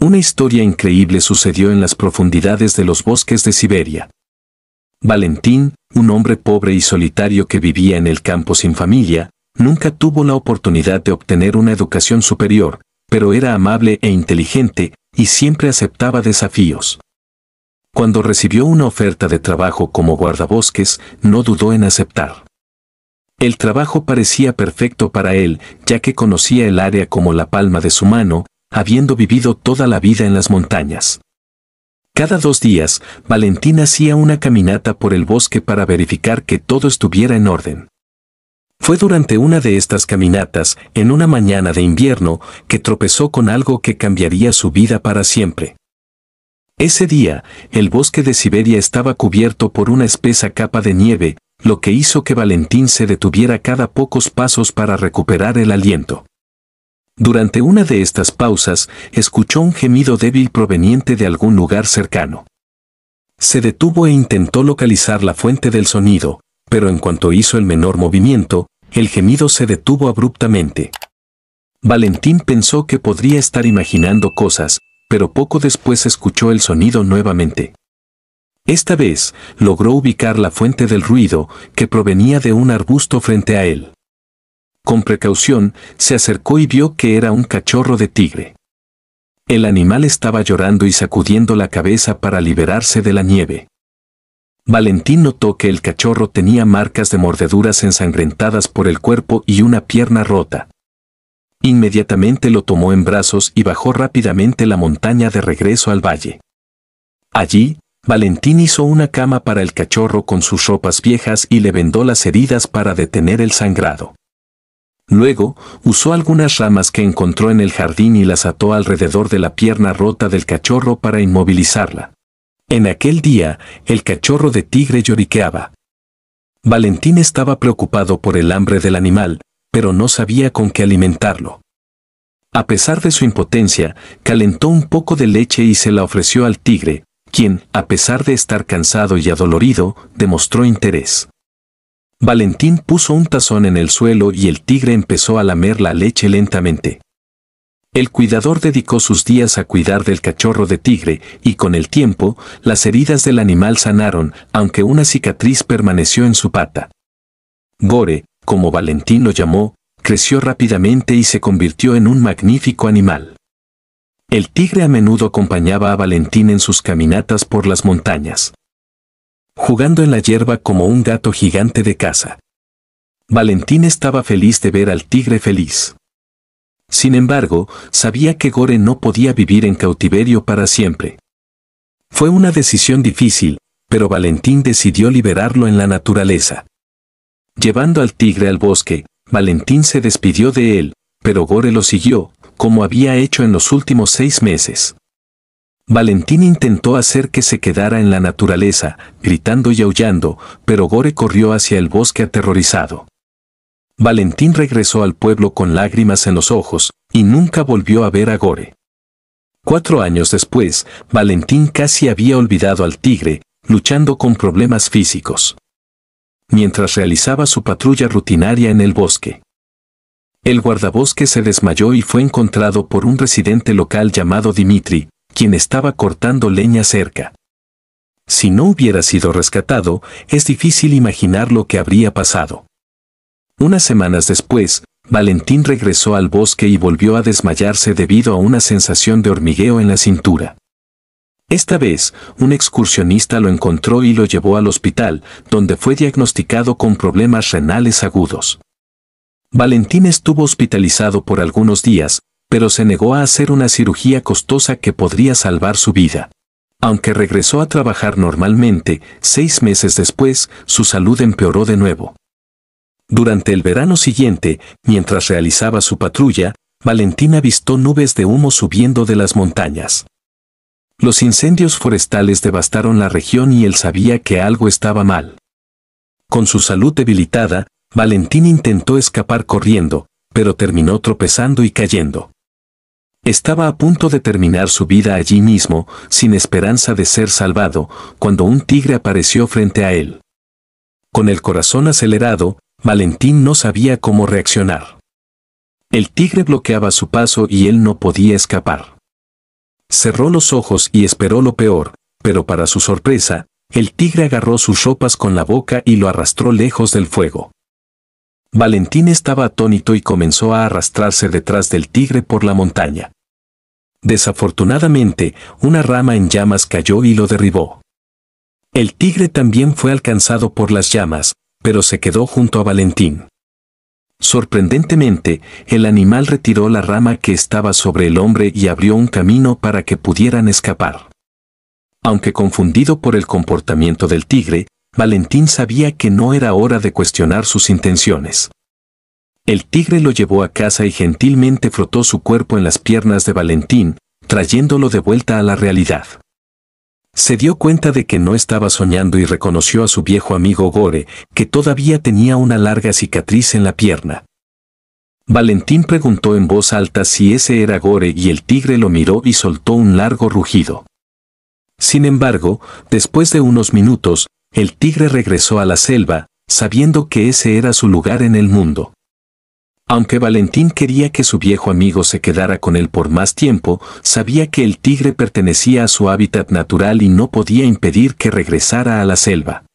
Una historia increíble sucedió en las profundidades de los bosques de Siberia. Valentín, un hombre pobre y solitario que vivía en el campo sin familia, nunca tuvo la oportunidad de obtener una educación superior, pero era amable e inteligente, y siempre aceptaba desafíos. Cuando recibió una oferta de trabajo como guardabosques, no dudó en aceptar. El trabajo parecía perfecto para él, ya que conocía el área como la palma de su mano, habiendo vivido toda la vida en las montañas. Cada dos días, Valentín hacía una caminata por el bosque para verificar que todo estuviera en orden. Fue durante una de estas caminatas, en una mañana de invierno, que tropezó con algo que cambiaría su vida para siempre. Ese día, el bosque de Siberia estaba cubierto por una espesa capa de nieve, lo que hizo que Valentín se detuviera cada pocos pasos para recuperar el aliento. Durante una de estas pausas, escuchó un gemido débil proveniente de algún lugar cercano. Se detuvo e intentó localizar la fuente del sonido, pero en cuanto hizo el menor movimiento, el gemido se detuvo abruptamente. Valentín pensó que podría estar imaginando cosas, pero poco después escuchó el sonido nuevamente. Esta vez, logró ubicar la fuente del ruido, que provenía de un arbusto frente a él. Con precaución, se acercó y vio que era un cachorro de tigre. El animal estaba llorando y sacudiendo la cabeza para liberarse de la nieve. Valentín notó que el cachorro tenía marcas de mordeduras ensangrentadas por el cuerpo y una pierna rota. Inmediatamente lo tomó en brazos y bajó rápidamente la montaña de regreso al valle. Allí, Valentín hizo una cama para el cachorro con sus ropas viejas y le vendó las heridas para detener el sangrado. Luego, usó algunas ramas que encontró en el jardín y las ató alrededor de la pierna rota del cachorro para inmovilizarla. En aquel día, el cachorro de tigre lloriqueaba. Valentín estaba preocupado por el hambre del animal, pero no sabía con qué alimentarlo. A pesar de su impotencia, calentó un poco de leche y se la ofreció al tigre, quien, a pesar de estar cansado y adolorido, demostró interés. Valentín puso un tazón en el suelo y el tigre empezó a lamer la leche lentamente. El cuidador dedicó sus días a cuidar del cachorro de tigre y con el tiempo las heridas del animal sanaron, aunque una cicatriz permaneció en su pata. Gore, como Valentín lo llamó, creció rápidamente y se convirtió en un magnífico animal. El tigre a menudo acompañaba a Valentín en sus caminatas por las montañas jugando en la hierba como un gato gigante de caza. Valentín estaba feliz de ver al tigre feliz. Sin embargo, sabía que Gore no podía vivir en cautiverio para siempre. Fue una decisión difícil, pero Valentín decidió liberarlo en la naturaleza. Llevando al tigre al bosque, Valentín se despidió de él, pero Gore lo siguió, como había hecho en los últimos seis meses. Valentín intentó hacer que se quedara en la naturaleza, gritando y aullando, pero Gore corrió hacia el bosque aterrorizado. Valentín regresó al pueblo con lágrimas en los ojos, y nunca volvió a ver a Gore. Cuatro años después, Valentín casi había olvidado al tigre, luchando con problemas físicos. Mientras realizaba su patrulla rutinaria en el bosque. El guardabosque se desmayó y fue encontrado por un residente local llamado Dimitri, quien estaba cortando leña cerca. Si no hubiera sido rescatado, es difícil imaginar lo que habría pasado. Unas semanas después, Valentín regresó al bosque y volvió a desmayarse debido a una sensación de hormigueo en la cintura. Esta vez, un excursionista lo encontró y lo llevó al hospital, donde fue diagnosticado con problemas renales agudos. Valentín estuvo hospitalizado por algunos días, pero se negó a hacer una cirugía costosa que podría salvar su vida. Aunque regresó a trabajar normalmente, seis meses después, su salud empeoró de nuevo. Durante el verano siguiente, mientras realizaba su patrulla, Valentina avistó nubes de humo subiendo de las montañas. Los incendios forestales devastaron la región y él sabía que algo estaba mal. Con su salud debilitada, Valentín intentó escapar corriendo, pero terminó tropezando y cayendo. Estaba a punto de terminar su vida allí mismo, sin esperanza de ser salvado, cuando un tigre apareció frente a él. Con el corazón acelerado, Valentín no sabía cómo reaccionar. El tigre bloqueaba su paso y él no podía escapar. Cerró los ojos y esperó lo peor, pero para su sorpresa, el tigre agarró sus ropas con la boca y lo arrastró lejos del fuego. Valentín estaba atónito y comenzó a arrastrarse detrás del tigre por la montaña. Desafortunadamente, una rama en llamas cayó y lo derribó. El tigre también fue alcanzado por las llamas, pero se quedó junto a Valentín. Sorprendentemente, el animal retiró la rama que estaba sobre el hombre y abrió un camino para que pudieran escapar. Aunque confundido por el comportamiento del tigre, Valentín sabía que no era hora de cuestionar sus intenciones. El tigre lo llevó a casa y gentilmente frotó su cuerpo en las piernas de Valentín, trayéndolo de vuelta a la realidad. Se dio cuenta de que no estaba soñando y reconoció a su viejo amigo Gore, que todavía tenía una larga cicatriz en la pierna. Valentín preguntó en voz alta si ese era Gore y el tigre lo miró y soltó un largo rugido. Sin embargo, después de unos minutos, el tigre regresó a la selva, sabiendo que ese era su lugar en el mundo. Aunque Valentín quería que su viejo amigo se quedara con él por más tiempo, sabía que el tigre pertenecía a su hábitat natural y no podía impedir que regresara a la selva.